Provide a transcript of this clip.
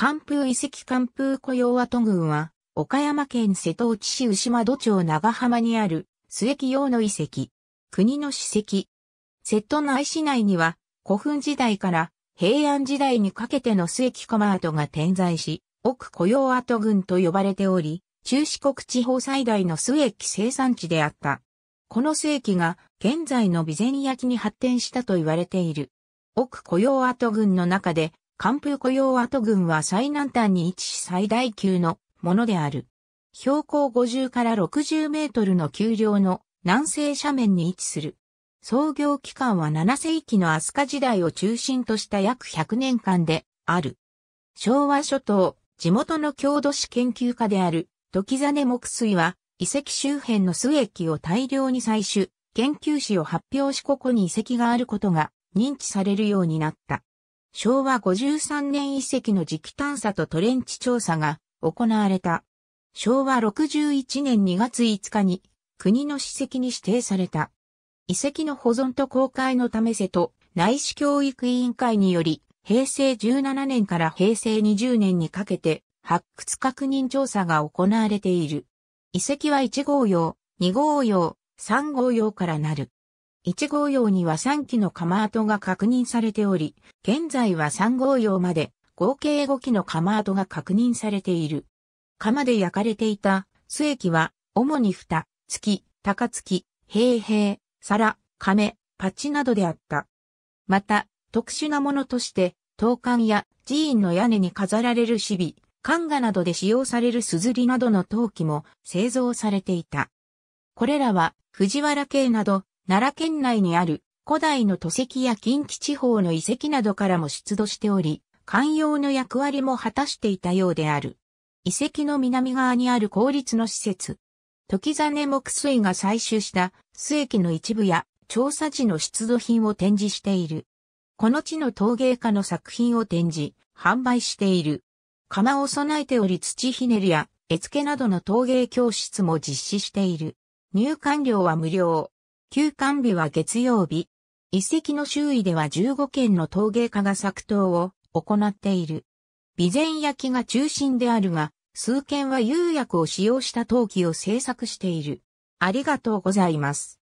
関風遺跡関風雇用跡群は、岡山県瀬戸内市牛窓町長浜にある、末木用の遺跡。国の史跡。瀬戸内市内には、古墳時代から平安時代にかけての末木駒跡が点在し、奥雇用跡群と呼ばれており、中四国地方最大の末木生産地であった。この末木が現在の備前焼に発展したと言われている。奥雇用跡群の中で関風雇用跡群は最南端に位置し最大級のものである。標高50から60メートルの丘陵の南西斜面に位置する。創業期間は7世紀の飛鳥時代を中心とした約100年間である。昭和初頭、地元の郷土史研究家である時真木水は遺跡周辺の水液を大量に採取、研究史を発表しここに遺跡があることが認知されるようになった。昭和53年遺跡の磁気探査とトレンチ調査が行われた。昭和61年2月5日に国の史跡に指定された。遺跡の保存と公開のため瀬戸内視教育委員会により平成17年から平成20年にかけて発掘確認調査が行われている。遺跡は1号用、2号用、3号用からなる。1号用には3機の釜跡が確認されており、現在は3号用まで合計5機の釜跡が確認されている。釜で焼かれていた末機は、主に蓋、月、高月、平平、皿、亀、パチなどであった。また、特殊なものとして、陶館や寺院の屋根に飾られるシビ、管画などで使用される硯などの陶器も製造されていた。これらは藤原系など奈良県内にある古代の土石や近畿地方の遺跡などからも出土しており、寛容の役割も果たしていたようである。遺跡の南側にある公立の施設。時真木水が採取した水液の一部や調査時の出土品を展示している。この地の陶芸家の作品を展示、販売している。釜を備えており土ひねりや絵付けなどの陶芸教室も実施している。入館料は無料。休館日は月曜日。遺跡の周囲では15件の陶芸家が作陶を行っている。備前焼が中心であるが、数件は釉薬を使用した陶器を製作している。ありがとうございます。